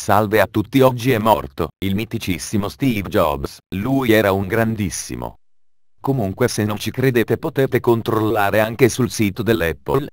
Salve a tutti oggi è morto, il miticissimo Steve Jobs, lui era un grandissimo. Comunque se non ci credete potete controllare anche sul sito dell'Apple,